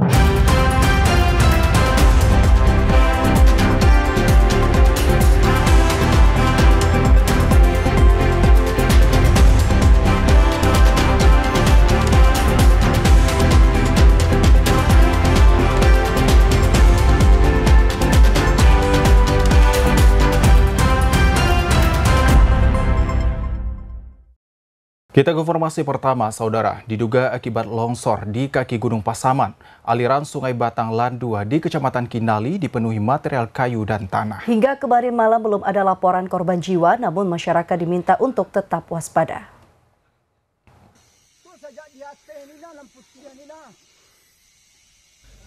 you Kita ke informasi pertama, Saudara. Diduga akibat longsor di kaki Gunung Pasaman, aliran Sungai Batang Landua di Kecamatan Kinali dipenuhi material kayu dan tanah. Hingga kemarin malam belum ada laporan korban jiwa, namun masyarakat diminta untuk tetap waspada.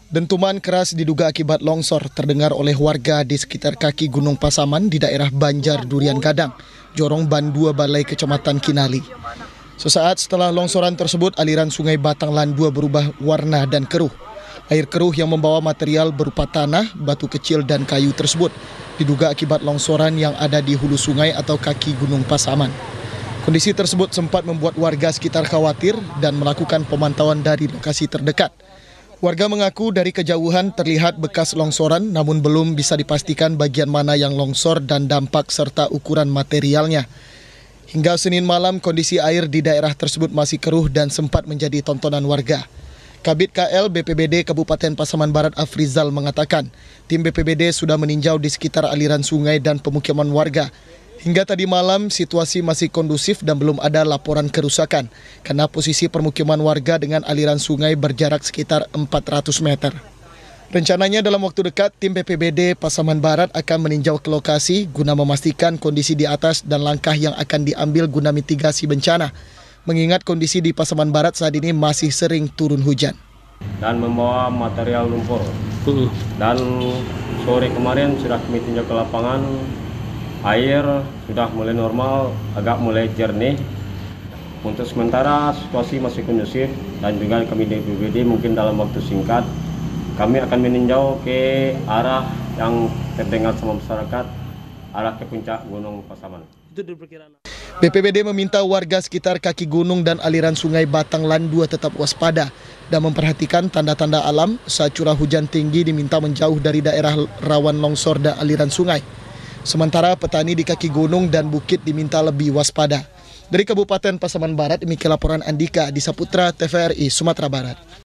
Dentuman keras diduga akibat longsor terdengar oleh warga di sekitar kaki Gunung Pasaman di daerah Banjar Durian Gadang, Jorong Bandua Balai Kecamatan Kinali. Sesaat setelah longsoran tersebut, aliran sungai Batang Landua berubah warna dan keruh. Air keruh yang membawa material berupa tanah, batu kecil, dan kayu tersebut diduga akibat longsoran yang ada di hulu sungai atau kaki Gunung Pasaman. Kondisi tersebut sempat membuat warga sekitar khawatir dan melakukan pemantauan dari lokasi terdekat. Warga mengaku dari kejauhan terlihat bekas longsoran namun belum bisa dipastikan bagian mana yang longsor dan dampak serta ukuran materialnya. Hingga Senin malam, kondisi air di daerah tersebut masih keruh dan sempat menjadi tontonan warga. Kabit KL BPBD Kabupaten Pasaman Barat Afrizal mengatakan, tim BPBD sudah meninjau di sekitar aliran sungai dan pemukiman warga. Hingga tadi malam, situasi masih kondusif dan belum ada laporan kerusakan, karena posisi permukiman warga dengan aliran sungai berjarak sekitar 400 meter. Rencananya dalam waktu dekat, tim PPBD Pasaman Barat akan meninjau ke lokasi guna memastikan kondisi di atas dan langkah yang akan diambil guna mitigasi bencana, mengingat kondisi di Pasaman Barat saat ini masih sering turun hujan. Dan membawa material lumpur. Dan sore kemarin sudah kami tinjau ke lapangan, air sudah mulai normal, agak mulai jernih. Untuk sementara situasi masih kondusif dan juga kami di PPBD mungkin dalam waktu singkat kami akan meninjau ke arah yang terdengar sama masyarakat, arah ke puncak Gunung Pasaman. BPBD meminta warga sekitar kaki gunung dan aliran sungai Batang Landua tetap waspada dan memperhatikan tanda-tanda alam saat curah hujan tinggi diminta menjauh dari daerah rawan longsor dan aliran sungai. Sementara petani di kaki gunung dan bukit diminta lebih waspada. Dari Kabupaten Pasaman Barat, demikian laporan Andika di Saputra TVRI, Sumatera Barat.